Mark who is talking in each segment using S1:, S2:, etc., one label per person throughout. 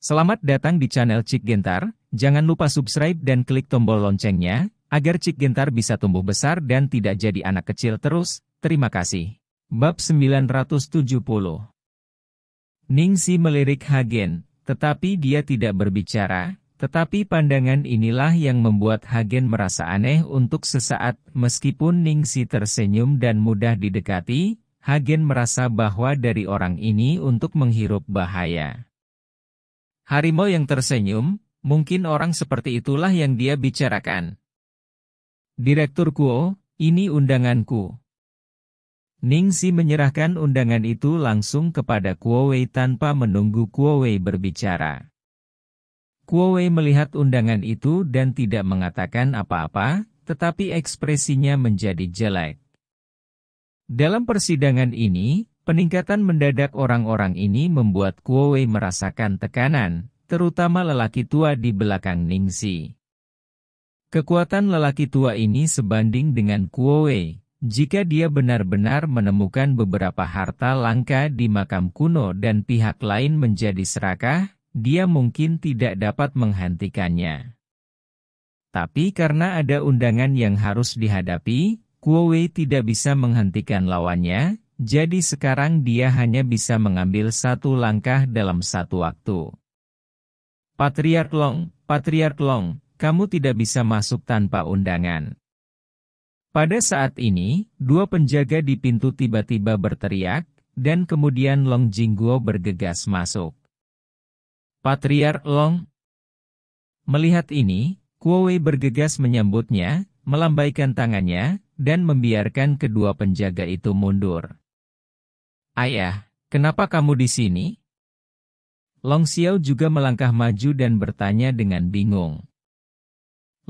S1: Selamat datang di channel Cik Gentar, jangan lupa subscribe dan klik tombol loncengnya, agar Cik Gentar bisa tumbuh besar dan tidak jadi anak kecil terus, terima kasih. Bab 970 Ningsi melirik Hagen, tetapi dia tidak berbicara, tetapi pandangan inilah yang membuat Hagen merasa aneh untuk sesaat, meskipun Ningsi tersenyum dan mudah didekati, Hagen merasa bahwa dari orang ini untuk menghirup bahaya. Harimau yang tersenyum, mungkin orang seperti itulah yang dia bicarakan. Direktur Kuo, ini undanganku. Ningsi menyerahkan undangan itu langsung kepada Kuo Wei tanpa menunggu Kuo Wei berbicara. Kuo Wei melihat undangan itu dan tidak mengatakan apa-apa, tetapi ekspresinya menjadi jelek. Dalam persidangan ini, Peningkatan mendadak orang-orang ini membuat Kuowei merasakan tekanan, terutama lelaki tua di belakang Ningxi. Kekuatan lelaki tua ini sebanding dengan Kuowei, jika dia benar-benar menemukan beberapa harta langka di makam kuno dan pihak lain menjadi serakah, dia mungkin tidak dapat menghentikannya. Tapi karena ada undangan yang harus dihadapi, Kuowei tidak bisa menghentikan lawannya, jadi sekarang dia hanya bisa mengambil satu langkah dalam satu waktu. Patriark Long, Patriark Long, kamu tidak bisa masuk tanpa undangan. Pada saat ini, dua penjaga di pintu tiba-tiba berteriak, dan kemudian Long Jingguo bergegas masuk. Patriark Long Melihat ini, Kuowei bergegas menyambutnya, melambaikan tangannya, dan membiarkan kedua penjaga itu mundur. Ayah, kenapa kamu di sini? Long Xiao juga melangkah maju dan bertanya dengan bingung.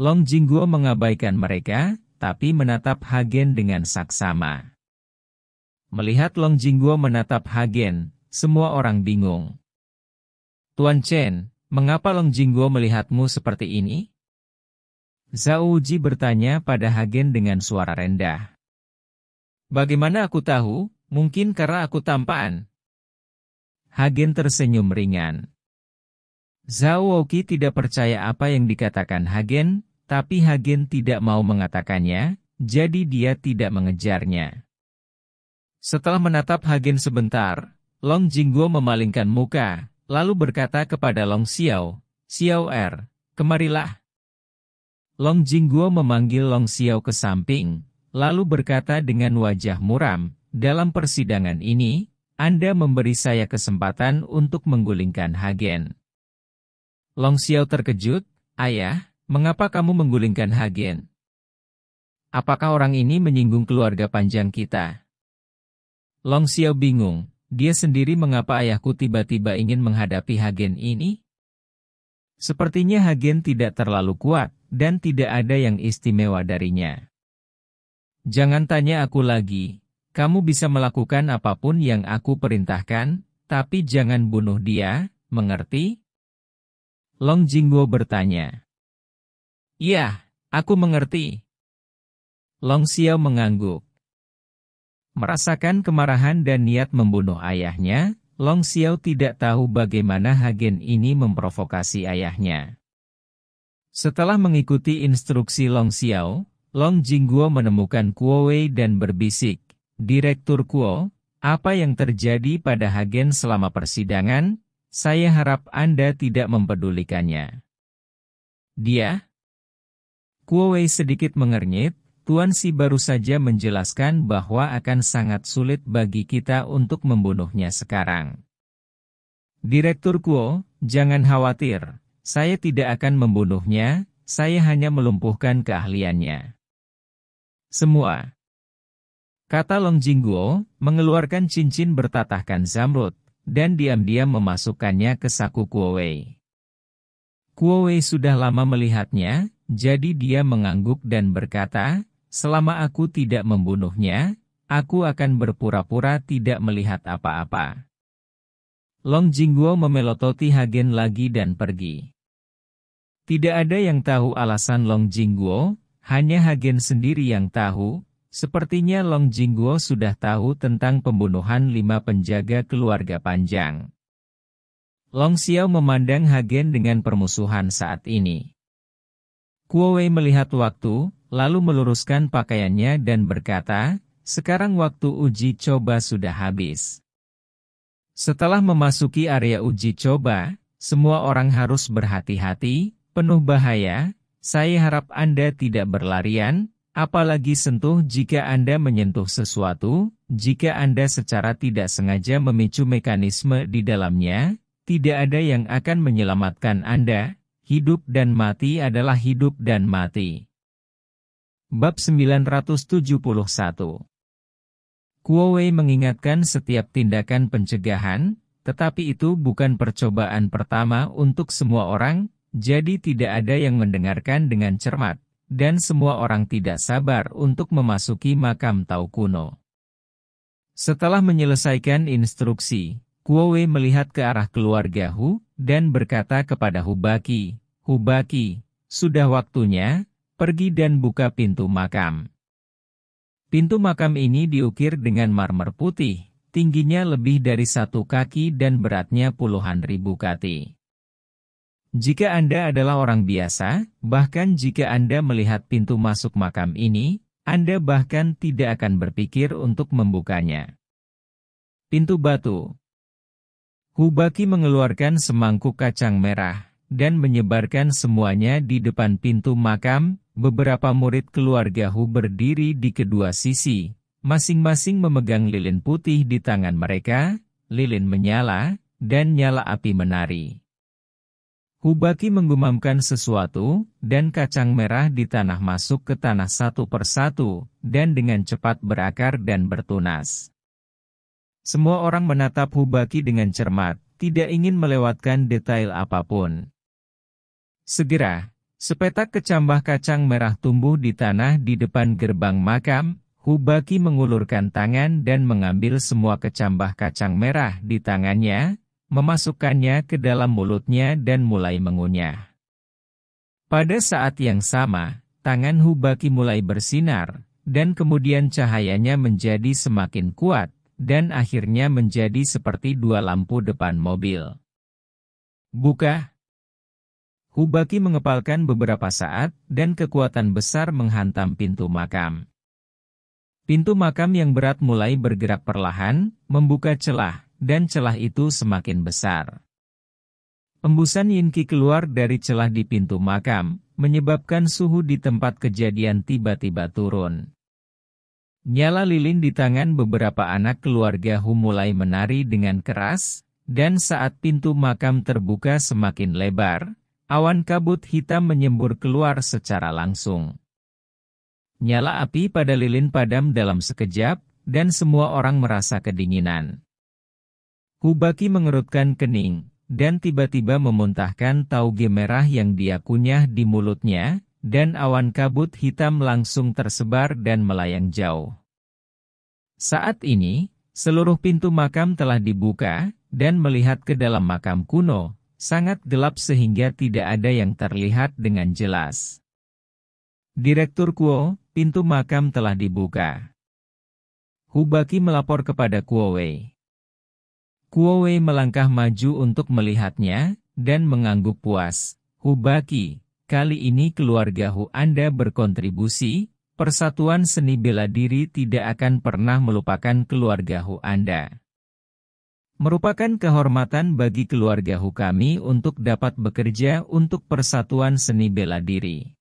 S1: Long Jingguo mengabaikan mereka, tapi menatap Hagen dengan saksama. Melihat Long Jingguo menatap Hagen, semua orang bingung. Tuan Chen, mengapa Long Jingguo melihatmu seperti ini? Zhao Ji bertanya pada Hagen dengan suara rendah. Bagaimana aku tahu, Mungkin karena aku tampan. Hagen tersenyum ringan. Zhao Woki tidak percaya apa yang dikatakan Hagen, tapi Hagen tidak mau mengatakannya, jadi dia tidak mengejarnya. Setelah menatap Hagen sebentar, Long Jingguo memalingkan muka, lalu berkata kepada Long Xiao, Xiao Er, kemarilah. Long Jingguo memanggil Long Xiao ke samping, lalu berkata dengan wajah muram, dalam persidangan ini, Anda memberi saya kesempatan untuk menggulingkan Hagen. Long Xiao terkejut, Ayah, mengapa kamu menggulingkan Hagen? Apakah orang ini menyinggung keluarga panjang kita? Long Xiao bingung, dia sendiri mengapa ayahku tiba-tiba ingin menghadapi Hagen ini? Sepertinya Hagen tidak terlalu kuat, dan tidak ada yang istimewa darinya. Jangan tanya aku lagi, kamu bisa melakukan apapun yang aku perintahkan, tapi jangan bunuh dia, mengerti? Long Jingguo bertanya. Iya, aku mengerti. Long Xiao mengangguk. Merasakan kemarahan dan niat membunuh ayahnya, Long Xiao tidak tahu bagaimana Hagen ini memprovokasi ayahnya. Setelah mengikuti instruksi Long Xiao, Long Jingguo menemukan Kuowei dan berbisik, Direktur Kuo, apa yang terjadi pada Hagen selama persidangan, saya harap Anda tidak mempedulikannya. Dia? Kuo Wei sedikit mengernyit, Tuan Si baru saja menjelaskan bahwa akan sangat sulit bagi kita untuk membunuhnya sekarang. Direktur Kuo, jangan khawatir, saya tidak akan membunuhnya, saya hanya melumpuhkan keahliannya. Semua Kata Long Jingguo, mengeluarkan cincin bertatahkan zamrud, dan diam-diam memasukkannya ke saku Kuowei. Kuowei sudah lama melihatnya, jadi dia mengangguk dan berkata, selama aku tidak membunuhnya, aku akan berpura-pura tidak melihat apa-apa. Long Jingguo memelototi Hagen lagi dan pergi. Tidak ada yang tahu alasan Long Jingguo, hanya Hagen sendiri yang tahu, Sepertinya Long Jingguo sudah tahu tentang pembunuhan lima penjaga keluarga panjang. Long Xiao memandang Hagen dengan permusuhan saat ini. Kuo Wei melihat waktu, lalu meluruskan pakaiannya dan berkata, sekarang waktu uji coba sudah habis. Setelah memasuki area uji coba, semua orang harus berhati-hati, penuh bahaya, saya harap Anda tidak berlarian, Apalagi sentuh jika Anda menyentuh sesuatu, jika Anda secara tidak sengaja memicu mekanisme di dalamnya, tidak ada yang akan menyelamatkan Anda, hidup dan mati adalah hidup dan mati. Bab 971 Kuowei mengingatkan setiap tindakan pencegahan, tetapi itu bukan percobaan pertama untuk semua orang, jadi tidak ada yang mendengarkan dengan cermat dan semua orang tidak sabar untuk memasuki makam Tau kuno. Setelah menyelesaikan instruksi, Kuo Wei melihat ke arah keluarga Hu, dan berkata kepada Hubaki, Hubaki, sudah waktunya, pergi dan buka pintu makam. Pintu makam ini diukir dengan marmer putih, tingginya lebih dari satu kaki dan beratnya puluhan ribu kati. Jika Anda adalah orang biasa, bahkan jika Anda melihat pintu masuk makam ini, Anda bahkan tidak akan berpikir untuk membukanya. Pintu batu Hubaki mengeluarkan semangkuk kacang merah, dan menyebarkan semuanya di depan pintu makam, beberapa murid keluarga Hu berdiri di kedua sisi, masing-masing memegang lilin putih di tangan mereka, lilin menyala, dan nyala api menari. Hubaki menggumamkan sesuatu, dan kacang merah di tanah masuk ke tanah satu persatu, dan dengan cepat berakar dan bertunas. Semua orang menatap Hubaki dengan cermat, tidak ingin melewatkan detail apapun. Segera, sepetak kecambah kacang merah tumbuh di tanah di depan gerbang makam, Hubaki mengulurkan tangan dan mengambil semua kecambah kacang merah di tangannya, memasukkannya ke dalam mulutnya dan mulai mengunyah. Pada saat yang sama, tangan Hubaki mulai bersinar, dan kemudian cahayanya menjadi semakin kuat, dan akhirnya menjadi seperti dua lampu depan mobil. Buka. Hubaki mengepalkan beberapa saat, dan kekuatan besar menghantam pintu makam. Pintu makam yang berat mulai bergerak perlahan, membuka celah, dan celah itu semakin besar. Pembusan Yinki keluar dari celah di pintu makam, menyebabkan suhu di tempat kejadian tiba-tiba turun. Nyala lilin di tangan beberapa anak keluarga Hu mulai menari dengan keras, dan saat pintu makam terbuka semakin lebar, awan kabut hitam menyembur keluar secara langsung. Nyala api pada lilin padam dalam sekejap, dan semua orang merasa kedinginan. Hubaki mengerutkan kening, dan tiba-tiba memuntahkan tauge merah yang dia kunyah di mulutnya, dan awan kabut hitam langsung tersebar dan melayang jauh. Saat ini, seluruh pintu makam telah dibuka, dan melihat ke dalam makam kuno, sangat gelap sehingga tidak ada yang terlihat dengan jelas. Direktur Kuo, pintu makam telah dibuka. Hubaki melapor kepada Kuo Wei. Kuowei melangkah maju untuk melihatnya, dan mengangguk puas. Hubaki, kali ini keluarga Hu Anda berkontribusi, persatuan seni bela diri tidak akan pernah melupakan keluarga Hu Anda. Merupakan kehormatan bagi keluarga Hu kami untuk dapat bekerja untuk persatuan seni bela diri.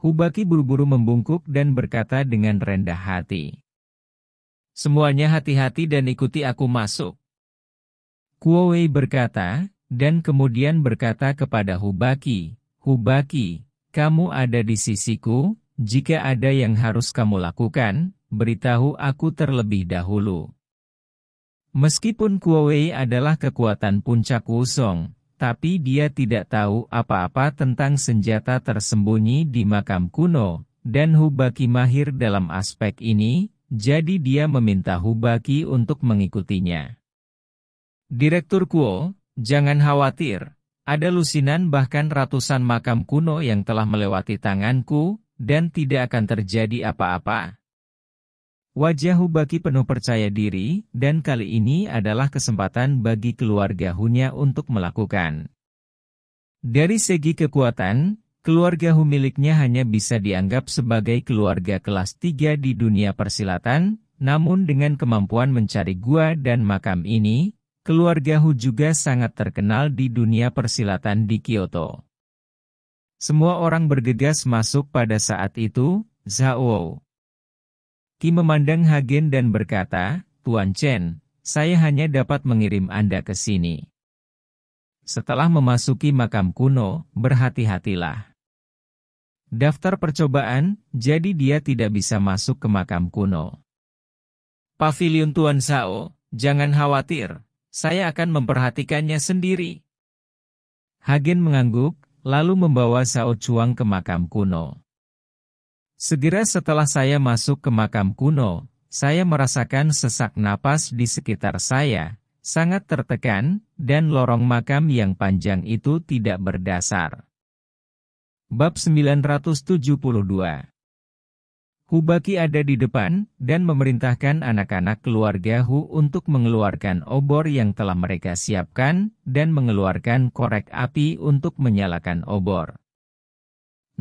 S1: Hubaki buru-buru membungkuk dan berkata dengan rendah hati. Semuanya hati-hati dan ikuti aku masuk. Kuowei berkata, dan kemudian berkata kepada Hubaki, Hubaki, kamu ada di sisiku, jika ada yang harus kamu lakukan, beritahu aku terlebih dahulu. Meskipun Kuowei adalah kekuatan puncak Wusong, tapi dia tidak tahu apa-apa tentang senjata tersembunyi di makam kuno, dan Hubaki mahir dalam aspek ini, jadi dia meminta Hubaki untuk mengikutinya. Direktur Kuo, jangan khawatir, ada lusinan bahkan ratusan makam kuno yang telah melewati tanganku, dan tidak akan terjadi apa-apa. Wajah Hubaki penuh percaya diri, dan kali ini adalah kesempatan bagi keluarga Hunya untuk melakukan. Dari segi kekuatan, keluarga Hu miliknya hanya bisa dianggap sebagai keluarga kelas 3 di dunia persilatan, namun dengan kemampuan mencari gua dan makam ini, keluarga Hu juga sangat terkenal di dunia persilatan di Kyoto. Semua orang bergegas masuk pada saat itu, Zhao. Ki memandang Hagen dan berkata, Tuan Chen, saya hanya dapat mengirim Anda ke sini. Setelah memasuki makam kuno, berhati-hatilah. Daftar percobaan, jadi dia tidak bisa masuk ke makam kuno. Pavilion Tuan Zhao, jangan khawatir, saya akan memperhatikannya sendiri. Hagen mengangguk, lalu membawa Sao Chuang ke makam kuno. Segera setelah saya masuk ke makam kuno, saya merasakan sesak napas di sekitar saya, sangat tertekan, dan lorong makam yang panjang itu tidak berdasar. Bab 972 Hubaki ada di depan, dan memerintahkan anak-anak keluarga Hu untuk mengeluarkan obor yang telah mereka siapkan, dan mengeluarkan korek api untuk menyalakan obor.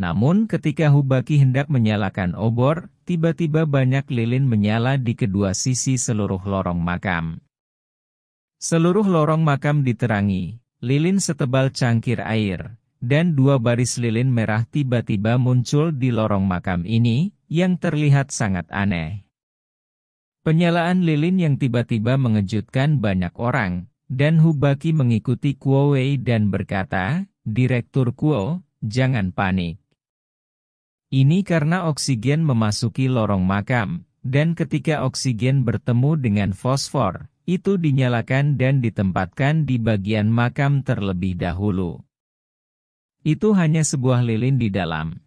S1: Namun ketika Hubaki hendak menyalakan obor, tiba-tiba banyak lilin menyala di kedua sisi seluruh lorong makam. Seluruh lorong makam diterangi, lilin setebal cangkir air, dan dua baris lilin merah tiba-tiba muncul di lorong makam ini, yang terlihat sangat aneh. Penyalaan lilin yang tiba-tiba mengejutkan banyak orang, dan Hubaki mengikuti Kuo Wei dan berkata, Direktur Kuo, jangan panik. Ini karena oksigen memasuki lorong makam, dan ketika oksigen bertemu dengan fosfor, itu dinyalakan dan ditempatkan di bagian makam terlebih dahulu. Itu hanya sebuah lilin di dalam.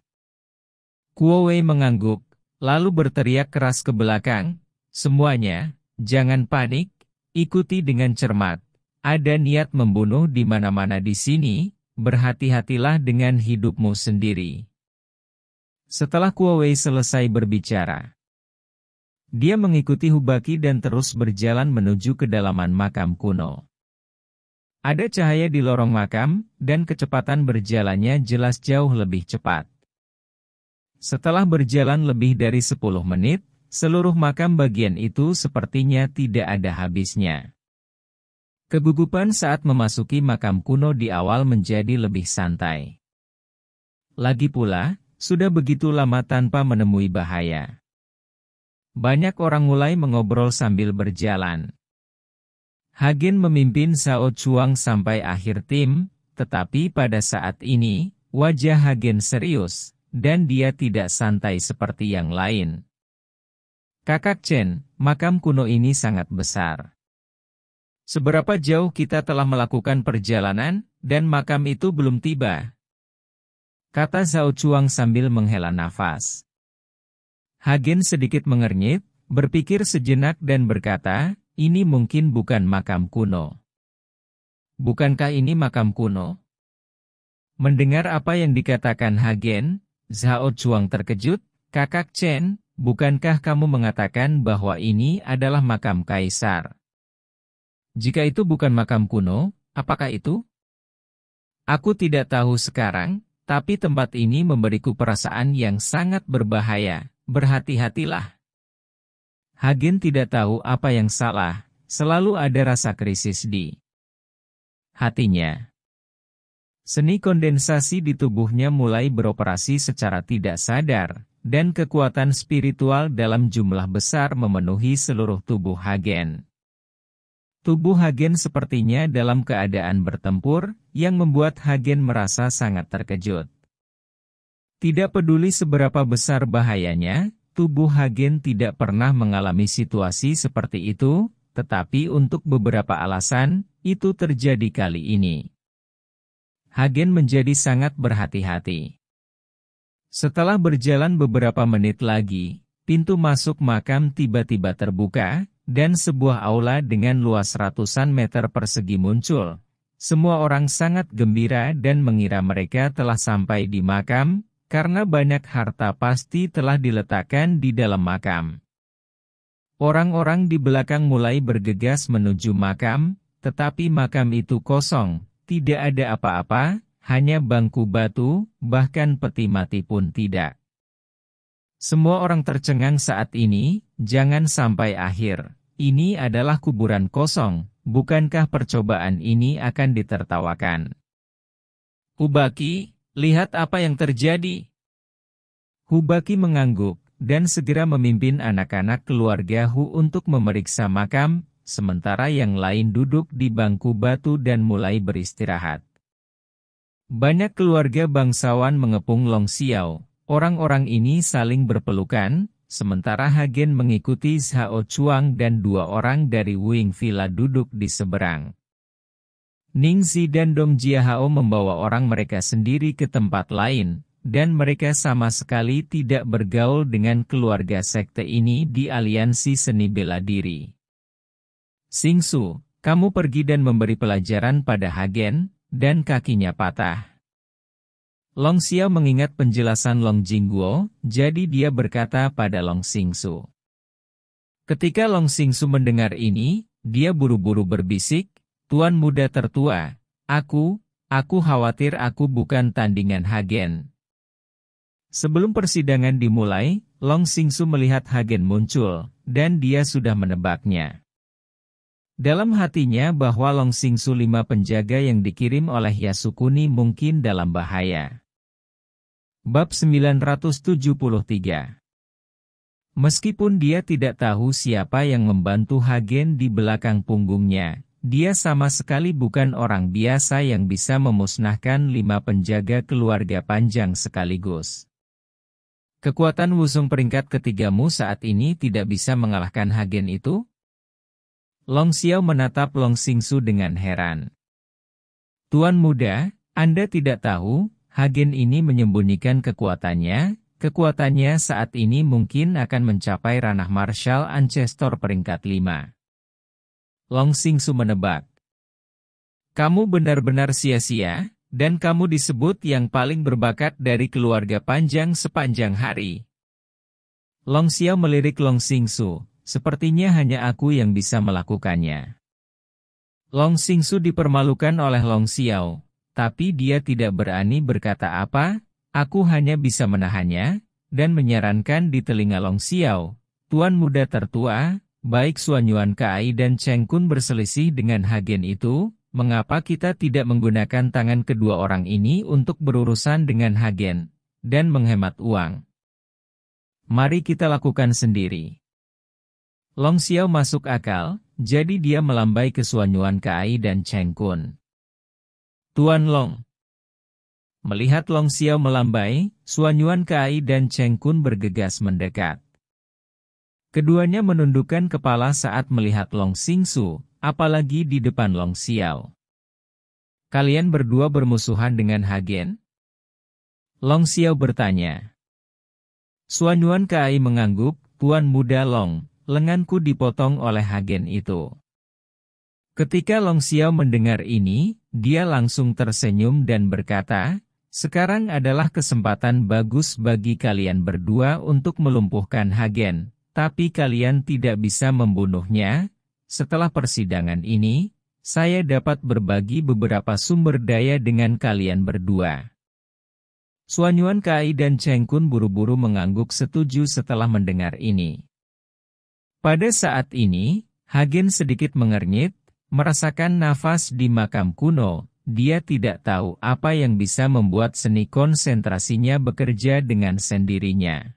S1: Kuo Wei mengangguk, lalu berteriak keras ke belakang, semuanya, jangan panik, ikuti dengan cermat. Ada niat membunuh di mana-mana di sini, berhati-hatilah dengan hidupmu sendiri. Setelah Kuo Wei selesai berbicara, dia mengikuti Hubaki dan terus berjalan menuju kedalaman makam kuno. Ada cahaya di lorong makam, dan kecepatan berjalannya jelas jauh lebih cepat. Setelah berjalan lebih dari 10 menit, seluruh makam bagian itu sepertinya tidak ada habisnya. Kegugupan saat memasuki makam kuno di awal menjadi lebih santai. Lagi pula, sudah begitu lama tanpa menemui bahaya. Banyak orang mulai mengobrol sambil berjalan. Hagen memimpin Sao Chuang sampai akhir tim, tetapi pada saat ini, wajah Hagen serius, dan dia tidak santai seperti yang lain. Kakak Chen, makam kuno ini sangat besar. Seberapa jauh kita telah melakukan perjalanan, dan makam itu belum tiba. Kata Zhao Chuang sambil menghela nafas. Hagen sedikit mengernyit, berpikir sejenak dan berkata, ini mungkin bukan makam kuno. Bukankah ini makam kuno? Mendengar apa yang dikatakan Hagen, Zhao Chuang terkejut, kakak Chen, bukankah kamu mengatakan bahwa ini adalah makam kaisar? Jika itu bukan makam kuno, apakah itu? Aku tidak tahu sekarang, tapi tempat ini memberiku perasaan yang sangat berbahaya, berhati-hatilah. Hagen tidak tahu apa yang salah, selalu ada rasa krisis di hatinya. Seni kondensasi di tubuhnya mulai beroperasi secara tidak sadar, dan kekuatan spiritual dalam jumlah besar memenuhi seluruh tubuh Hagen. Tubuh Hagen sepertinya dalam keadaan bertempur, yang membuat Hagen merasa sangat terkejut. Tidak peduli seberapa besar bahayanya, tubuh Hagen tidak pernah mengalami situasi seperti itu, tetapi untuk beberapa alasan, itu terjadi kali ini. Hagen menjadi sangat berhati-hati. Setelah berjalan beberapa menit lagi, pintu masuk makam tiba-tiba terbuka, dan sebuah aula dengan luas ratusan meter persegi muncul. Semua orang sangat gembira dan mengira mereka telah sampai di makam, karena banyak harta pasti telah diletakkan di dalam makam. Orang-orang di belakang mulai bergegas menuju makam, tetapi makam itu kosong, tidak ada apa-apa, hanya bangku batu, bahkan peti mati pun tidak. Semua orang tercengang saat ini, jangan sampai akhir. Ini adalah kuburan kosong, bukankah percobaan ini akan ditertawakan? Hubaki, lihat apa yang terjadi. Hubaki mengangguk, dan segera memimpin anak-anak keluarga Hu untuk memeriksa makam, sementara yang lain duduk di bangku batu dan mulai beristirahat. Banyak keluarga bangsawan mengepung Long Xiao, orang-orang ini saling berpelukan, sementara Hagen mengikuti Zhao Chuang dan dua orang dari Wing Villa duduk di seberang. Ningzi dan Dong Jiahao membawa orang mereka sendiri ke tempat lain, dan mereka sama sekali tidak bergaul dengan keluarga sekte ini di aliansi seni bela diri. Singsu, kamu pergi dan memberi pelajaran pada Hagen, dan kakinya patah. Long Xiao mengingat penjelasan Long Jingguo, jadi dia berkata pada Long Singsu. Ketika Long Singsu mendengar ini, dia buru-buru berbisik, Tuan muda tertua, aku, aku khawatir aku bukan tandingan Hagen. Sebelum persidangan dimulai, Long Singsu melihat Hagen muncul, dan dia sudah menebaknya dalam hatinya bahwa Long Sing Su lima penjaga yang dikirim oleh Yasukuni mungkin dalam bahaya. Bab 973 Meskipun dia tidak tahu siapa yang membantu Hagen di belakang punggungnya, dia sama sekali bukan orang biasa yang bisa memusnahkan lima penjaga keluarga panjang sekaligus. Kekuatan Wusung peringkat ketigamu saat ini tidak bisa mengalahkan Hagen itu? Long Xiao menatap Long Xingsu dengan heran. Tuan muda, Anda tidak tahu, Hagen ini menyembunyikan kekuatannya, kekuatannya saat ini mungkin akan mencapai ranah Marshal Ancestor peringkat 5. Long Xingsu menebak. Kamu benar-benar sia-sia, dan kamu disebut yang paling berbakat dari keluarga panjang sepanjang hari. Long Xiao melirik Long Xingsu, Sepertinya hanya aku yang bisa melakukannya. Long Su dipermalukan oleh Long Xiao, tapi dia tidak berani berkata apa, aku hanya bisa menahannya, dan menyarankan di telinga Long Xiao, Tuan muda tertua, baik Xuan Yuan Kai dan Cheng Kun berselisih dengan Hagen itu, mengapa kita tidak menggunakan tangan kedua orang ini untuk berurusan dengan Hagen, dan menghemat uang. Mari kita lakukan sendiri. Long Xiao masuk akal, jadi dia melambai ke Suanyuan Kai dan Cheng Kun. Tuan Long Melihat Long Xiao melambai, Suanyuan Kai dan Cheng Kun bergegas mendekat. Keduanya menundukkan kepala saat melihat Long Xing Su, apalagi di depan Long Xiao. Kalian berdua bermusuhan dengan Hagen? Long Xiao bertanya. Suanyuan Kai mengangguk, Tuan Muda Long, lenganku dipotong oleh hagen itu. Ketika Long Xiao mendengar ini, dia langsung tersenyum dan berkata, sekarang adalah kesempatan bagus bagi kalian berdua untuk melumpuhkan Hagen, tapi kalian tidak bisa membunuhnya. Setelah persidangan ini, saya dapat berbagi beberapa sumber daya dengan kalian berdua. Suanyuan Kai dan Cheng Kun buru-buru mengangguk setuju setelah mendengar ini. Pada saat ini, Hagen sedikit mengernyit, merasakan nafas di makam kuno. Dia tidak tahu apa yang bisa membuat seni konsentrasinya bekerja dengan sendirinya.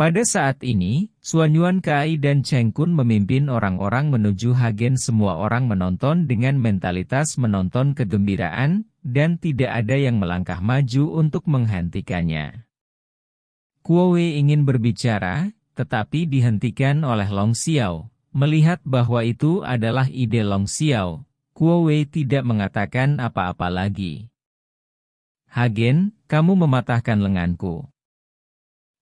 S1: Pada saat ini, Suan Yuan Kai dan Cheng Kun memimpin orang-orang menuju Hagen semua orang menonton dengan mentalitas menonton kegembiraan, dan tidak ada yang melangkah maju untuk menghentikannya. Kuo Wei ingin berbicara, tetapi dihentikan oleh Long Xiao. Melihat bahwa itu adalah ide Long Xiao, Kuo Wei tidak mengatakan apa-apa lagi. Hagen, kamu mematahkan lenganku.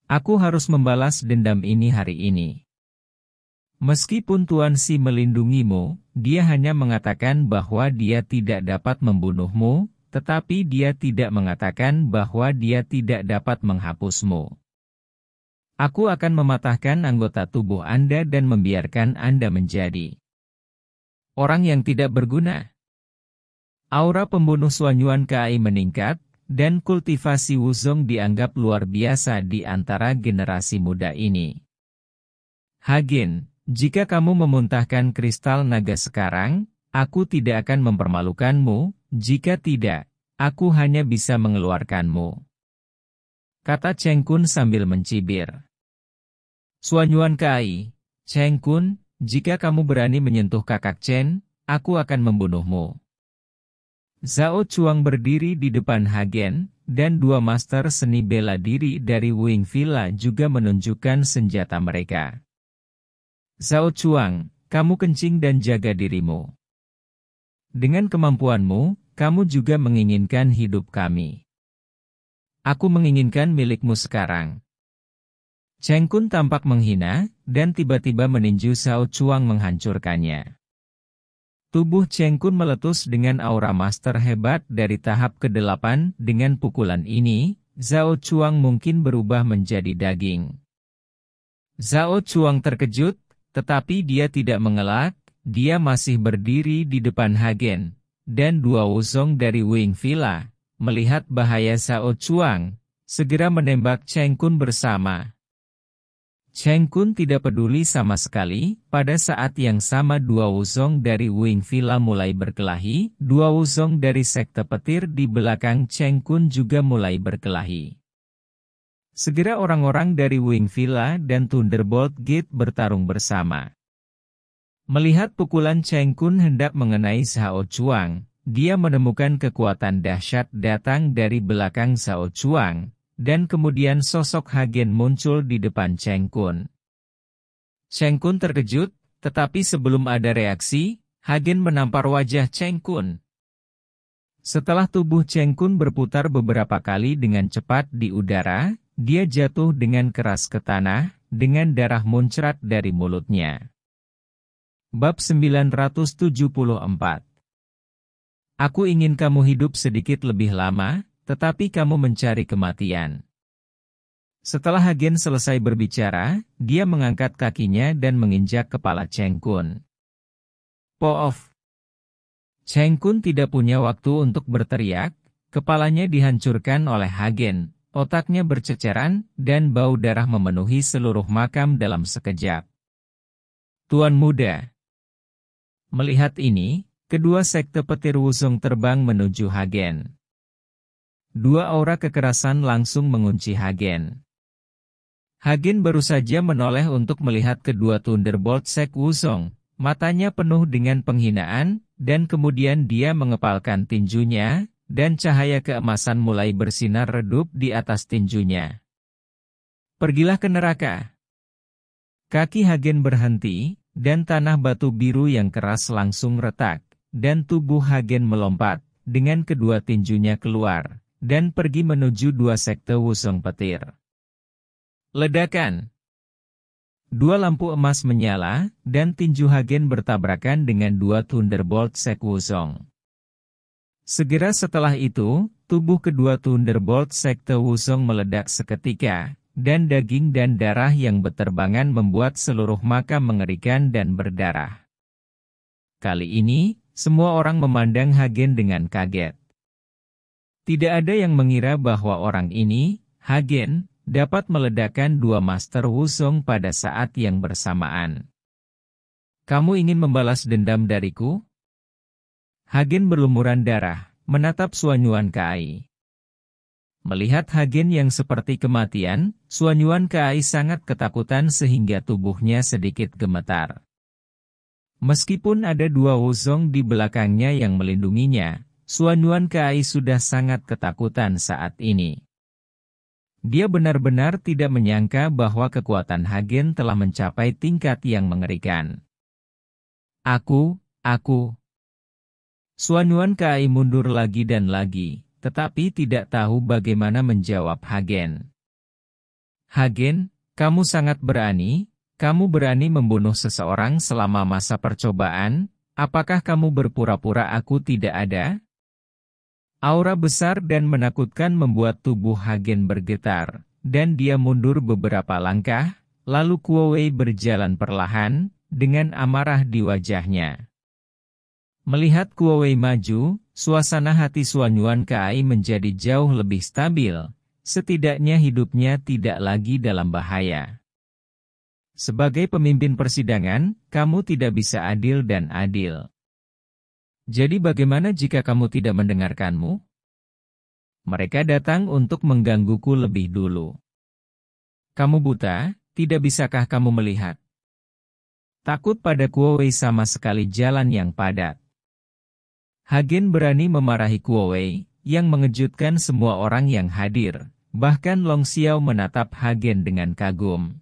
S1: Aku harus membalas dendam ini hari ini. Meskipun Tuan Si melindungimu, dia hanya mengatakan bahwa dia tidak dapat membunuhmu, tetapi dia tidak mengatakan bahwa dia tidak dapat menghapusmu. Aku akan mematahkan anggota tubuh Anda dan membiarkan Anda menjadi orang yang tidak berguna. Aura pembunuh Suanyuan Kai meningkat, dan kultivasi Wuzong dianggap luar biasa di antara generasi muda ini. Hagen, jika kamu memuntahkan kristal naga sekarang, aku tidak akan mempermalukanmu, jika tidak, aku hanya bisa mengeluarkanmu. Kata Cheng Kun sambil mencibir. Suanyuan Kai, Cheng Kun, jika kamu berani menyentuh kakak Chen, aku akan membunuhmu. Zhao Chuang berdiri di depan Hagen, dan dua master seni bela diri dari Wing Villa juga menunjukkan senjata mereka. Zhao Chuang, kamu kencing dan jaga dirimu. Dengan kemampuanmu, kamu juga menginginkan hidup kami. Aku menginginkan milikmu sekarang. Cheng Kun tampak menghina, dan tiba-tiba meninju Sao Chuang menghancurkannya. Tubuh Cheng Kun meletus dengan aura master hebat dari tahap ke-8 dengan pukulan ini, Zhao Chuang mungkin berubah menjadi daging. Zhao Chuang terkejut, tetapi dia tidak mengelak, dia masih berdiri di depan Hagen, dan dua Wuzong dari Wing Villa, melihat bahaya Zhao Chuang, segera menembak Cheng Kun bersama. Cheng Kun tidak peduli sama sekali, pada saat yang sama dua Wuzong dari Wing Villa mulai berkelahi, dua Wuzong dari sekte petir di belakang Cheng Kun juga mulai berkelahi. Segera orang-orang dari Wing Villa dan Thunderbolt Gate bertarung bersama. Melihat pukulan Cheng Kun hendak mengenai Zhao Chuang, dia menemukan kekuatan dahsyat datang dari belakang Zhao Chuang, dan kemudian sosok Hagen muncul di depan Cheng Kun. Cheng Kun terkejut, tetapi sebelum ada reaksi, Hagen menampar wajah Cheng Kun. Setelah tubuh Cheng Kun berputar beberapa kali dengan cepat di udara, dia jatuh dengan keras ke tanah, dengan darah muncrat dari mulutnya. Bab 974 Aku ingin kamu hidup sedikit lebih lama, tetapi kamu mencari kematian. Setelah Hagen selesai berbicara, dia mengangkat kakinya dan menginjak kepala Cheng Kun. Po off. Cheng Kun tidak punya waktu untuk berteriak, kepalanya dihancurkan oleh Hagen, otaknya berceceran, dan bau darah memenuhi seluruh makam dalam sekejap. Tuan Muda Melihat ini, kedua sekte petir wusung terbang menuju Hagen. Dua aura kekerasan langsung mengunci Hagen. Hagen baru saja menoleh untuk melihat kedua Thunderbolt Sek Wusong. Matanya penuh dengan penghinaan, dan kemudian dia mengepalkan tinjunya, dan cahaya keemasan mulai bersinar redup di atas tinjunya. Pergilah ke neraka. Kaki Hagen berhenti, dan tanah batu biru yang keras langsung retak, dan tubuh Hagen melompat, dengan kedua tinjunya keluar dan pergi menuju dua sekte Wusong Petir. Ledakan Dua lampu emas menyala, dan tinju Hagen bertabrakan dengan dua Thunderbolt Sek Wusong. Segera setelah itu, tubuh kedua Thunderbolt Sekte Wusong meledak seketika, dan daging dan darah yang beterbangan membuat seluruh makam mengerikan dan berdarah. Kali ini, semua orang memandang Hagen dengan kaget. Tidak ada yang mengira bahwa orang ini, Hagen, dapat meledakkan dua Master Wusong pada saat yang bersamaan. Kamu ingin membalas dendam dariku? Hagen berlumuran darah, menatap Suanyuan Kai. Melihat Hagen yang seperti kematian, Suanyuan Kai sangat ketakutan sehingga tubuhnya sedikit gemetar. Meskipun ada dua Wuzong di belakangnya yang melindunginya, Suanyuan Kai sudah sangat ketakutan saat ini. Dia benar-benar tidak menyangka bahwa kekuatan Hagen telah mencapai tingkat yang mengerikan. Aku, aku. Suanyuan Kai mundur lagi dan lagi, tetapi tidak tahu bagaimana menjawab Hagen. Hagen, kamu sangat berani, kamu berani membunuh seseorang selama masa percobaan, apakah kamu berpura-pura aku tidak ada? Aura besar dan menakutkan membuat tubuh Hagen bergetar, dan dia mundur beberapa langkah, lalu Kuowei berjalan perlahan, dengan amarah di wajahnya. Melihat Kuowei maju, suasana hati Suanyuan Kai menjadi jauh lebih stabil, setidaknya hidupnya tidak lagi dalam bahaya. Sebagai pemimpin persidangan, kamu tidak bisa adil dan adil. Jadi bagaimana jika kamu tidak mendengarkanmu? Mereka datang untuk menggangguku lebih dulu. Kamu buta, tidak bisakah kamu melihat? Takut pada Kuowei sama sekali jalan yang padat. Hagen berani memarahi Kuowei, yang mengejutkan semua orang yang hadir. Bahkan Long Xiao menatap Hagen dengan kagum.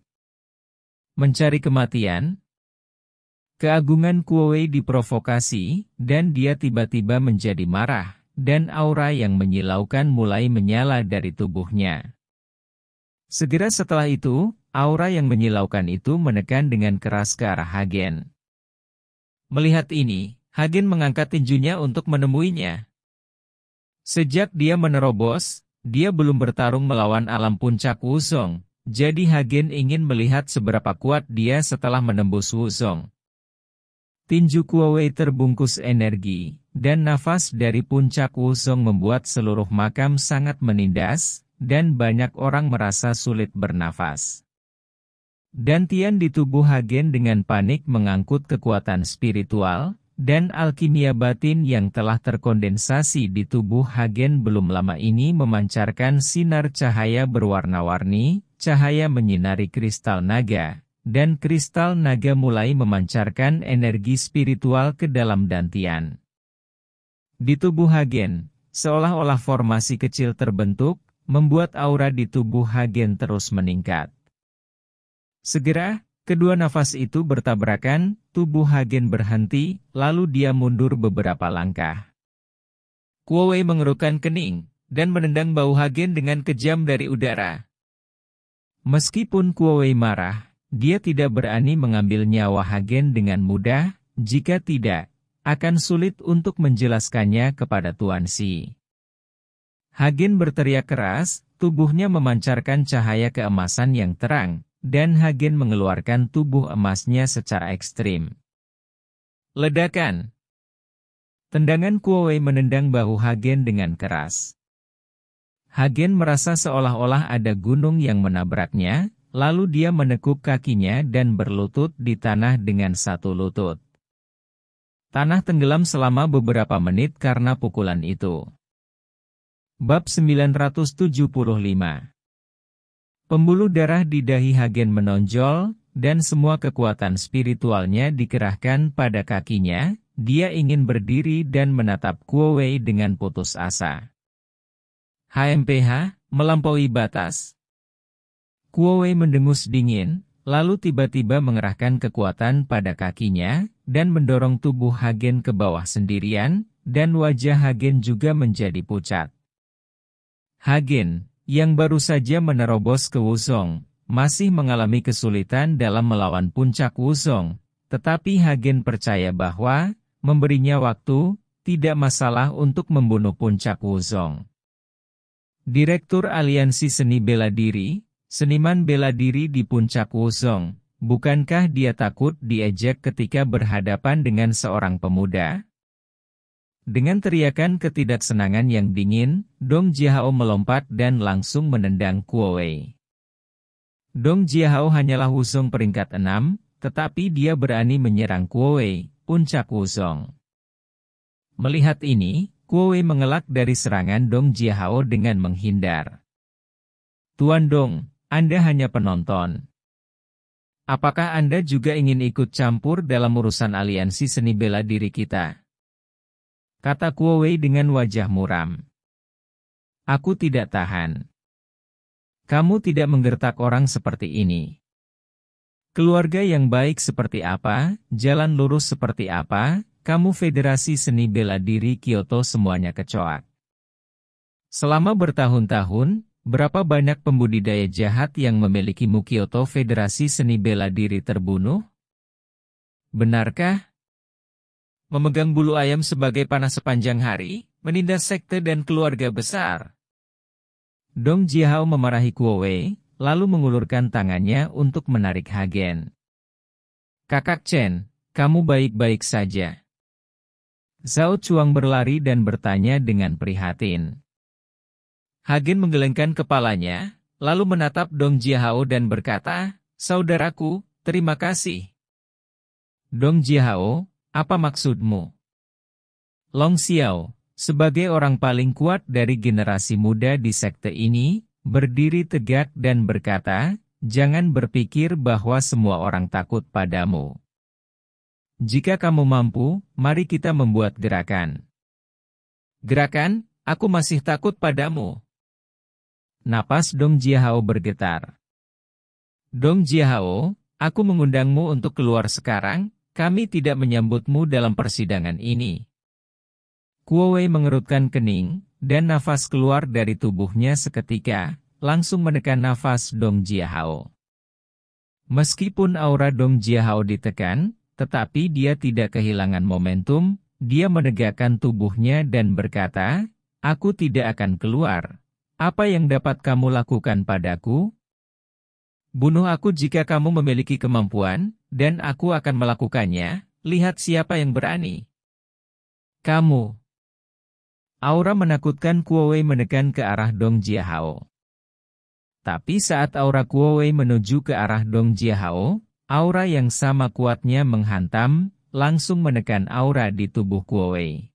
S1: Mencari kematian, Keagungan Kuowei diprovokasi, dan dia tiba-tiba menjadi marah, dan aura yang menyilaukan mulai menyala dari tubuhnya. Segera setelah itu, aura yang menyilaukan itu menekan dengan keras ke arah Hagen. Melihat ini, Hagen mengangkat tinjunya untuk menemuinya. Sejak dia menerobos, dia belum bertarung melawan alam puncak Wusong, jadi Hagen ingin melihat seberapa kuat dia setelah menembus Wusong. Tinju Kuowei terbungkus energi, dan nafas dari puncak Wusong membuat seluruh makam sangat menindas, dan banyak orang merasa sulit bernafas. Dan Tian di tubuh Hagen dengan panik mengangkut kekuatan spiritual, dan alkimia batin yang telah terkondensasi di tubuh Hagen belum lama ini memancarkan sinar cahaya berwarna-warni, cahaya menyinari kristal naga, dan kristal naga mulai memancarkan energi spiritual ke dalam dantian. Di tubuh Hagen, seolah-olah formasi kecil terbentuk, membuat aura di tubuh Hagen terus meningkat. Segera, kedua nafas itu bertabrakan, tubuh Hagen berhenti, lalu dia mundur beberapa langkah. Kuowei mengerukan kening, dan menendang bau Hagen dengan kejam dari udara. Meskipun Kuowei marah, dia tidak berani mengambil nyawa Hagen dengan mudah, jika tidak, akan sulit untuk menjelaskannya kepada Tuan Si. Hagen berteriak keras, tubuhnya memancarkan cahaya keemasan yang terang, dan Hagen mengeluarkan tubuh emasnya secara ekstrim. Ledakan Tendangan Kuowei menendang bahu Hagen dengan keras. Hagen merasa seolah-olah ada gunung yang menabraknya, Lalu dia menekuk kakinya dan berlutut di tanah dengan satu lutut. Tanah tenggelam selama beberapa menit karena pukulan itu. Bab 975 Pembuluh darah di dahi Hagen menonjol, dan semua kekuatan spiritualnya dikerahkan pada kakinya, dia ingin berdiri dan menatap Kuo Wei dengan putus asa. HMPH, melampaui batas. Wei mendengus dingin, lalu tiba-tiba mengerahkan kekuatan pada kakinya, dan mendorong tubuh Hagen ke bawah sendirian, dan wajah Hagen juga menjadi pucat. Hagen, yang baru saja menerobos ke Wuzong, masih mengalami kesulitan dalam melawan puncak Wuzong, tetapi Hagen percaya bahwa, memberinya waktu, tidak masalah untuk membunuh puncak Wuzong. Direktur Aliansi Seni Bela Diri, Seniman bela diri di puncak Wuzong, bukankah dia takut diejek ketika berhadapan dengan seorang pemuda? Dengan teriakan ketidaksenangan yang dingin, Dong Jiahao melompat dan langsung menendang Kuo Wei. Dong Jiahao hanyalah Wuzong peringkat enam, tetapi dia berani menyerang Kuo Wei, puncak Wuzong. Melihat ini, Kuo Wei mengelak dari serangan Dong Jiahao dengan menghindar. Tuan Dong, anda hanya penonton. Apakah Anda juga ingin ikut campur dalam urusan aliansi seni bela diri kita? Kata Kuowei dengan wajah muram. Aku tidak tahan. Kamu tidak menggertak orang seperti ini. Keluarga yang baik seperti apa, jalan lurus seperti apa, kamu Federasi Seni Bela Diri Kyoto semuanya kecoak. Selama bertahun-tahun, Berapa banyak pembudidaya jahat yang memiliki Mukioto Federasi Seni Bela Diri terbunuh? Benarkah? Memegang bulu ayam sebagai panas sepanjang hari, menindas sekte dan keluarga besar. Dong Jihao memarahi Wei, lalu mengulurkan tangannya untuk menarik Hagen. Kakak Chen, kamu baik-baik saja. Zhao Chuang berlari dan bertanya dengan prihatin. Hagen menggelengkan kepalanya, lalu menatap Dong Jiahao dan berkata, Saudaraku, terima kasih. Dong Jiahao, apa maksudmu? Long Xiao, sebagai orang paling kuat dari generasi muda di sekte ini, berdiri tegak dan berkata, jangan berpikir bahwa semua orang takut padamu. Jika kamu mampu, mari kita membuat gerakan. Gerakan, aku masih takut padamu. Napas Dong Jiahao bergetar. Dong Jiahao, aku mengundangmu untuk keluar sekarang, kami tidak menyambutmu dalam persidangan ini. Kuowei mengerutkan kening, dan nafas keluar dari tubuhnya seketika, langsung menekan nafas Dong Jiahao. Meskipun aura Dong Jiahao ditekan, tetapi dia tidak kehilangan momentum, dia menegakkan tubuhnya dan berkata, Aku tidak akan keluar, apa yang dapat kamu lakukan padaku? Bunuh aku jika kamu memiliki kemampuan, dan aku akan melakukannya, lihat siapa yang berani. Kamu. Aura menakutkan Kuowei menekan ke arah Dong Jiahao. Tapi saat aura Kuowei menuju ke arah Dong Jiahao, aura yang sama kuatnya menghantam, langsung menekan aura di tubuh Kuowei.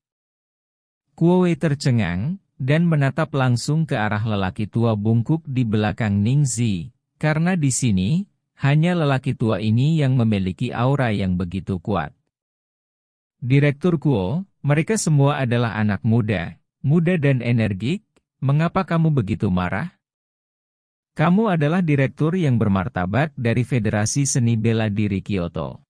S1: Kuowei tercengang, dan menatap langsung ke arah lelaki tua bungkuk di belakang Ningzi, karena di sini, hanya lelaki tua ini yang memiliki aura yang begitu kuat. Direktur Kuo, mereka semua adalah anak muda, muda dan energik, mengapa kamu begitu marah? Kamu adalah direktur yang bermartabat dari Federasi Seni Bela Diri Kyoto.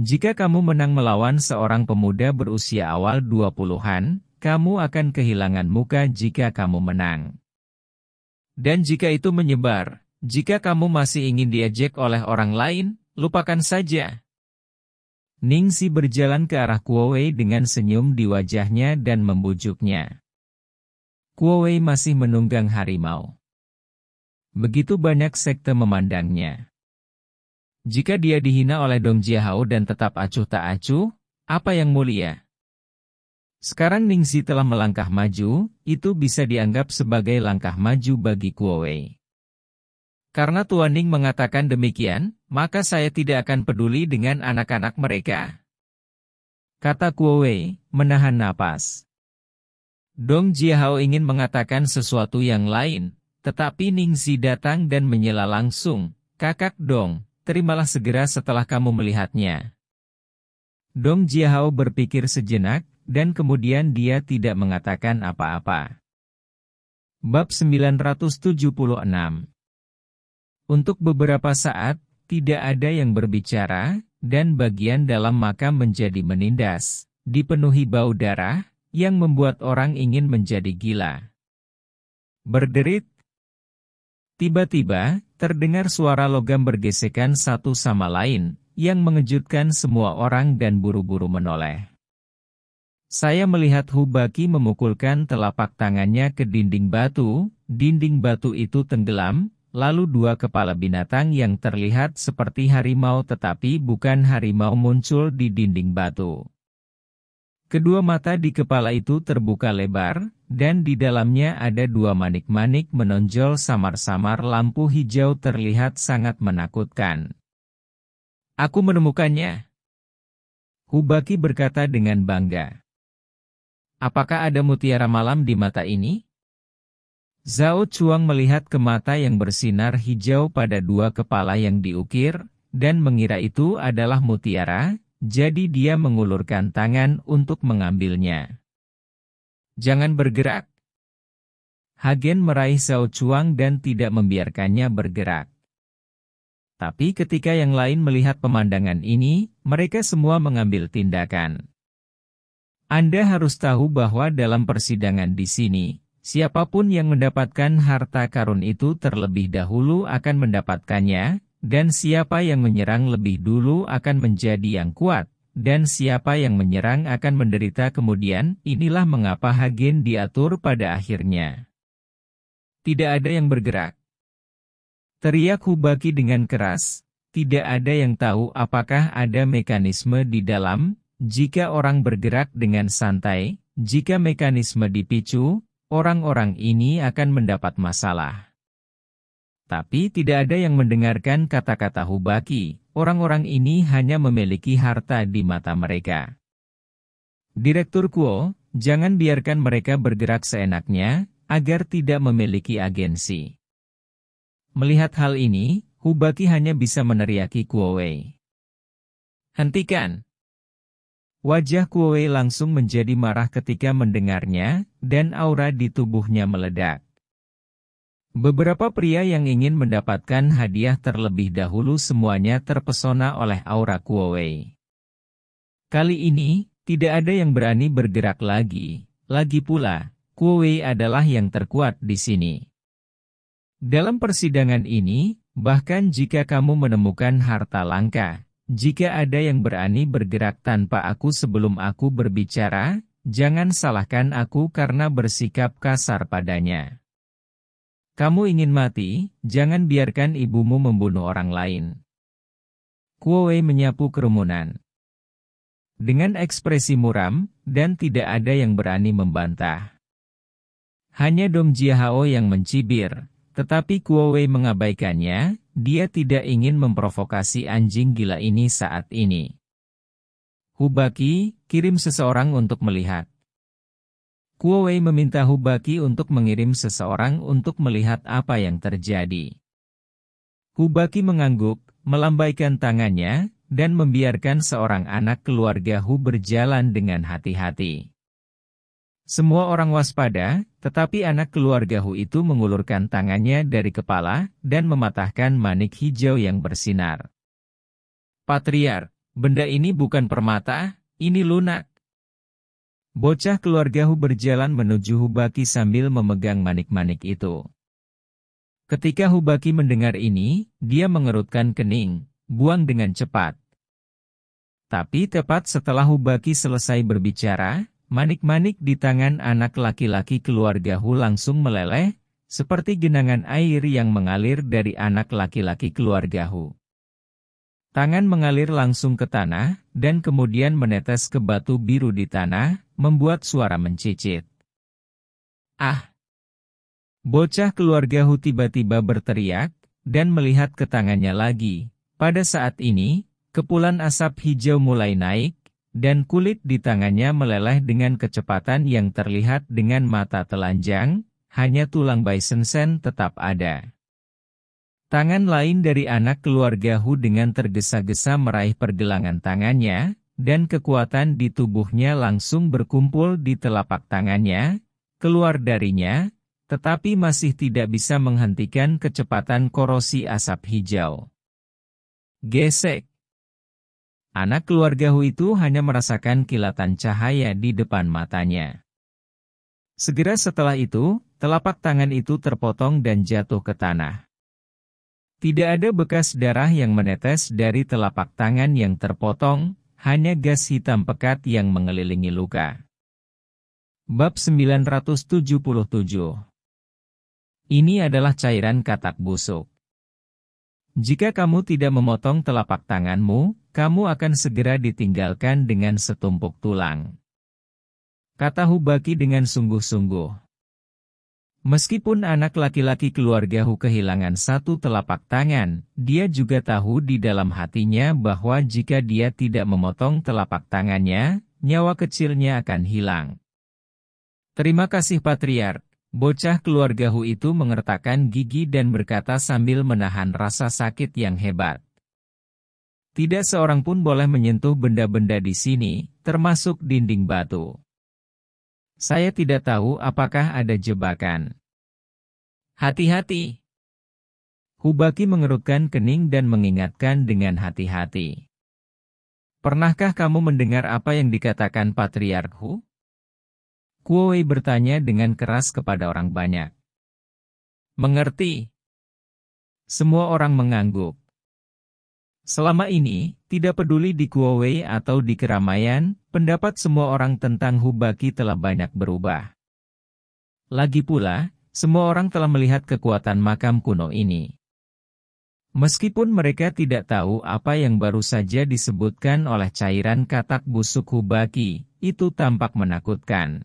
S1: Jika kamu menang melawan seorang pemuda berusia awal 20-an, kamu akan kehilangan muka jika kamu menang. Dan jika itu menyebar, jika kamu masih ingin diejek oleh orang lain, lupakan saja. Ningsi berjalan ke arah Kuowei dengan senyum di wajahnya dan membujuknya. Kuowei masih menunggang harimau. Begitu banyak sekte memandangnya. Jika dia dihina oleh Dong Jiahao dan tetap acuh tak acuh, apa yang mulia? Sekarang Ningxi telah melangkah maju, itu bisa dianggap sebagai langkah maju bagi Kuowei. Karena Tuan Ning mengatakan demikian, maka saya tidak akan peduli dengan anak-anak mereka. Kata Kuowei, menahan napas. Dong Jiahao ingin mengatakan sesuatu yang lain, tetapi Ningxi datang dan menyela langsung, Kakak Dong, terimalah segera setelah kamu melihatnya. Dong Jiahao berpikir sejenak, dan kemudian dia tidak mengatakan apa-apa. Bab 976 Untuk beberapa saat, tidak ada yang berbicara, dan bagian dalam makam menjadi menindas, dipenuhi bau darah, yang membuat orang ingin menjadi gila. Berderit. Tiba-tiba, terdengar suara logam bergesekan satu sama lain, yang mengejutkan semua orang dan buru-buru menoleh. Saya melihat Hubaki memukulkan telapak tangannya ke dinding batu, dinding batu itu tenggelam, lalu dua kepala binatang yang terlihat seperti harimau tetapi bukan harimau muncul di dinding batu. Kedua mata di kepala itu terbuka lebar, dan di dalamnya ada dua manik-manik menonjol samar-samar lampu hijau terlihat sangat menakutkan. Aku menemukannya. Hubaki berkata dengan bangga. Apakah ada mutiara malam di mata ini? Zhao Chuang melihat ke mata yang bersinar hijau pada dua kepala yang diukir, dan mengira itu adalah mutiara, jadi dia mengulurkan tangan untuk mengambilnya. Jangan bergerak. Hagen meraih Zhao Chuang dan tidak membiarkannya bergerak. Tapi ketika yang lain melihat pemandangan ini, mereka semua mengambil tindakan. Anda harus tahu bahwa dalam persidangan di sini, siapapun yang mendapatkan harta karun itu terlebih dahulu akan mendapatkannya, dan siapa yang menyerang lebih dulu akan menjadi yang kuat, dan siapa yang menyerang akan menderita kemudian, inilah mengapa Hagen diatur pada akhirnya. Tidak ada yang bergerak. Teriak Hubaki dengan keras, tidak ada yang tahu apakah ada mekanisme di dalam, jika orang bergerak dengan santai, jika mekanisme dipicu, orang-orang ini akan mendapat masalah. Tapi tidak ada yang mendengarkan kata-kata Hubaki, orang-orang ini hanya memiliki harta di mata mereka. Direktur Kuo, jangan biarkan mereka bergerak seenaknya, agar tidak memiliki agensi. Melihat hal ini, Hubaki hanya bisa meneriaki Kuo Wei. Hentikan, Wajah Kuwei langsung menjadi marah ketika mendengarnya, dan aura di tubuhnya meledak. Beberapa pria yang ingin mendapatkan hadiah terlebih dahulu semuanya terpesona oleh aura Kuwei. Kali ini, tidak ada yang berani bergerak lagi. Lagi pula, Kuwei adalah yang terkuat di sini. Dalam persidangan ini, bahkan jika kamu menemukan harta langka, jika ada yang berani bergerak tanpa aku sebelum aku berbicara, jangan salahkan aku karena bersikap kasar padanya. Kamu ingin mati, jangan biarkan ibumu membunuh orang lain. Kuo Wei menyapu kerumunan. Dengan ekspresi muram, dan tidak ada yang berani membantah. Hanya Dom Jiahao yang mencibir, tetapi Kuo Wei mengabaikannya, dia tidak ingin memprovokasi anjing gila ini saat ini. Hubaki, kirim seseorang untuk melihat. Kuowei meminta Hubaki untuk mengirim seseorang untuk melihat apa yang terjadi. Hubaki mengangguk, melambaikan tangannya, dan membiarkan seorang anak keluarga Hu berjalan dengan hati-hati. Semua orang waspada, tetapi anak keluarga Hu itu mengulurkan tangannya dari kepala dan mematahkan manik hijau yang bersinar. Patriar, benda ini bukan permata, ini lunak. Bocah keluarga Hu berjalan menuju Hubaki sambil memegang manik-manik itu. Ketika Hubaki mendengar ini, dia mengerutkan kening, buang dengan cepat. Tapi tepat setelah Hubaki selesai berbicara, Manik-manik di tangan anak laki-laki keluarga Hu langsung meleleh, seperti genangan air yang mengalir dari anak laki-laki keluarga Hu. Tangan mengalir langsung ke tanah, dan kemudian menetes ke batu biru di tanah, membuat suara mencicit. Ah! Bocah keluarga Hu tiba-tiba berteriak, dan melihat ke tangannya lagi. Pada saat ini, kepulan asap hijau mulai naik, dan kulit di tangannya meleleh dengan kecepatan yang terlihat dengan mata telanjang, hanya tulang Bison Sen tetap ada. Tangan lain dari anak keluarga Hu dengan tergesa-gesa meraih pergelangan tangannya, dan kekuatan di tubuhnya langsung berkumpul di telapak tangannya, keluar darinya, tetapi masih tidak bisa menghentikan kecepatan korosi asap hijau. Gesek Anak keluarga Hu itu hanya merasakan kilatan cahaya di depan matanya. Segera setelah itu, telapak tangan itu terpotong dan jatuh ke tanah. Tidak ada bekas darah yang menetes dari telapak tangan yang terpotong, hanya gas hitam pekat yang mengelilingi luka. Bab 977 Ini adalah cairan katak busuk. Jika kamu tidak memotong telapak tanganmu, kamu akan segera ditinggalkan dengan setumpuk tulang. Kata Hubaki dengan sungguh-sungguh. Meskipun anak laki-laki keluarga Hu kehilangan satu telapak tangan, dia juga tahu di dalam hatinya bahwa jika dia tidak memotong telapak tangannya, nyawa kecilnya akan hilang. Terima kasih Patriark. Bocah keluarga Hu itu mengertakkan gigi dan berkata sambil menahan rasa sakit yang hebat. Tidak seorang pun boleh menyentuh benda-benda di sini, termasuk dinding batu. Saya tidak tahu apakah ada jebakan. Hati-hati. Hubaki mengerutkan kening dan mengingatkan dengan hati-hati. Pernahkah kamu mendengar apa yang dikatakan Patriarku? Kuowei bertanya dengan keras kepada orang banyak. Mengerti? Semua orang mengangguk. Selama ini, tidak peduli di Kuowei atau di keramaian, pendapat semua orang tentang Hubaki telah banyak berubah. Lagi pula, semua orang telah melihat kekuatan makam kuno ini. Meskipun mereka tidak tahu apa yang baru saja disebutkan oleh cairan katak busuk Hubaki, itu tampak menakutkan.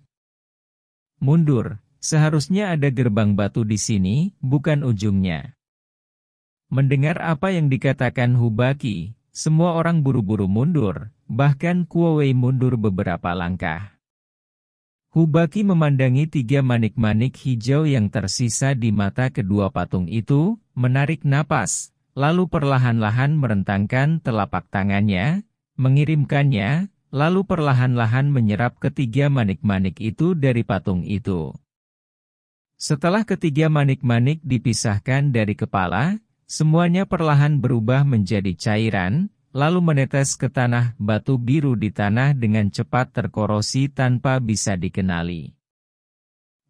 S1: Mundur, seharusnya ada gerbang batu di sini, bukan ujungnya. Mendengar apa yang dikatakan Hubaki, semua orang buru-buru mundur, bahkan Kuowei mundur beberapa langkah. Hubaki memandangi tiga manik-manik hijau yang tersisa di mata kedua patung itu, menarik napas, lalu perlahan-lahan merentangkan telapak tangannya, mengirimkannya, lalu perlahan-lahan menyerap ketiga manik-manik itu dari patung itu. Setelah ketiga manik-manik dipisahkan dari kepala, Semuanya perlahan berubah menjadi cairan, lalu menetes ke tanah batu biru di tanah dengan cepat terkorosi tanpa bisa dikenali.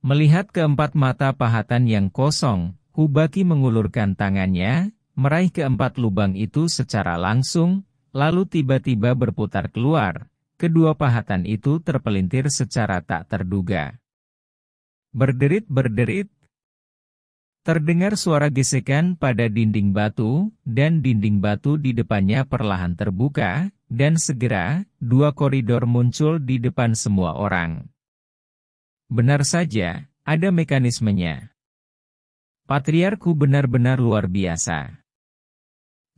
S1: Melihat keempat mata pahatan yang kosong, Hubaki mengulurkan tangannya, meraih keempat lubang itu secara langsung, lalu tiba-tiba berputar keluar. Kedua pahatan itu terpelintir secara tak terduga. Berderit-berderit, Terdengar suara gesekan pada dinding batu, dan dinding batu di depannya perlahan terbuka, dan segera, dua koridor muncul di depan semua orang. Benar saja, ada mekanismenya. Patriarku benar-benar luar biasa.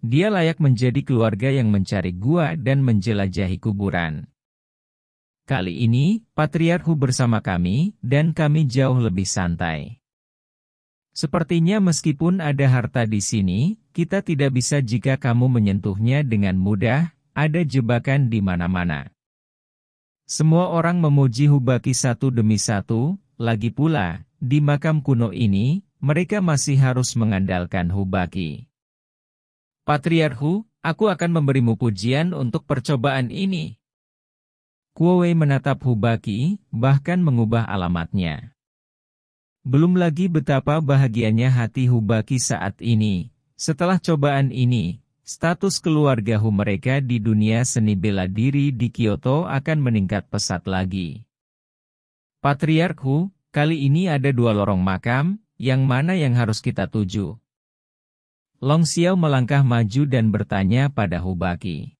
S1: Dia layak menjadi keluarga yang mencari gua dan menjelajahi kuburan. Kali ini, Patriarku bersama kami, dan kami jauh lebih santai. Sepertinya meskipun ada harta di sini, kita tidak bisa jika kamu menyentuhnya dengan mudah, ada jebakan di mana-mana. Semua orang memuji Hubaki satu demi satu, lagi pula, di makam kuno ini, mereka masih harus mengandalkan Hubaki. Patriarhu, aku akan memberimu pujian untuk percobaan ini. Kuowei menatap Hubaki, bahkan mengubah alamatnya. Belum lagi betapa bahagianya hati Hubaki saat ini. Setelah cobaan ini, status keluarga Hu mereka di dunia seni bela diri di Kyoto akan meningkat pesat lagi. Patriark Hu, kali ini ada dua lorong makam, yang mana yang harus kita tuju? Long Xiao melangkah maju dan bertanya pada Hubaki.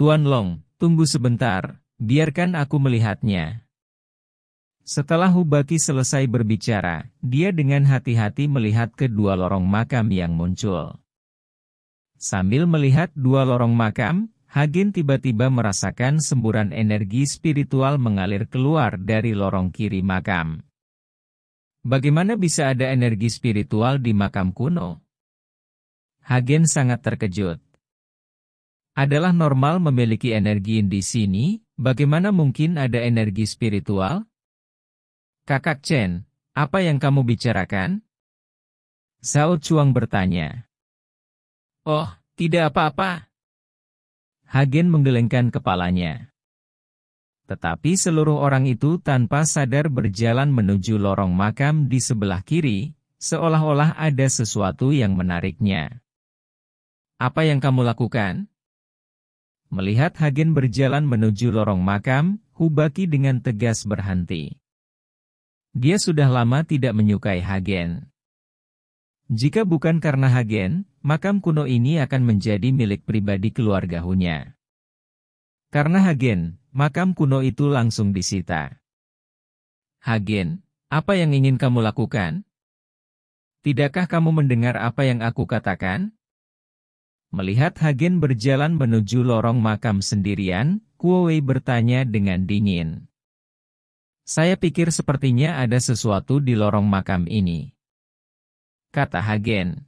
S1: Tuan Long, tunggu sebentar, biarkan aku melihatnya. Setelah Hubaki selesai berbicara, dia dengan hati-hati melihat kedua lorong makam yang muncul. Sambil melihat dua lorong makam, Hagen tiba-tiba merasakan semburan energi spiritual mengalir keluar dari lorong kiri makam. Bagaimana bisa ada energi spiritual di makam kuno? Hagen sangat terkejut. Adalah normal memiliki energi di sini, bagaimana mungkin ada energi spiritual? Kakak Chen, apa yang kamu bicarakan? Zhao Chuang bertanya. Oh, tidak apa-apa. Hagen menggelengkan kepalanya. Tetapi seluruh orang itu tanpa sadar berjalan menuju lorong makam di sebelah kiri, seolah-olah ada sesuatu yang menariknya. Apa yang kamu lakukan? Melihat Hagen berjalan menuju lorong makam, Hubaki dengan tegas berhenti. Dia sudah lama tidak menyukai Hagen. Jika bukan karena Hagen, makam kuno ini akan menjadi milik pribadi keluarga Hunya. Karena Hagen, makam kuno itu langsung disita. Hagen, apa yang ingin kamu lakukan? Tidakkah kamu mendengar apa yang aku katakan? Melihat Hagen berjalan menuju lorong makam sendirian, Kuowei bertanya dengan dingin. Saya pikir sepertinya ada sesuatu di lorong makam ini. Kata Hagen.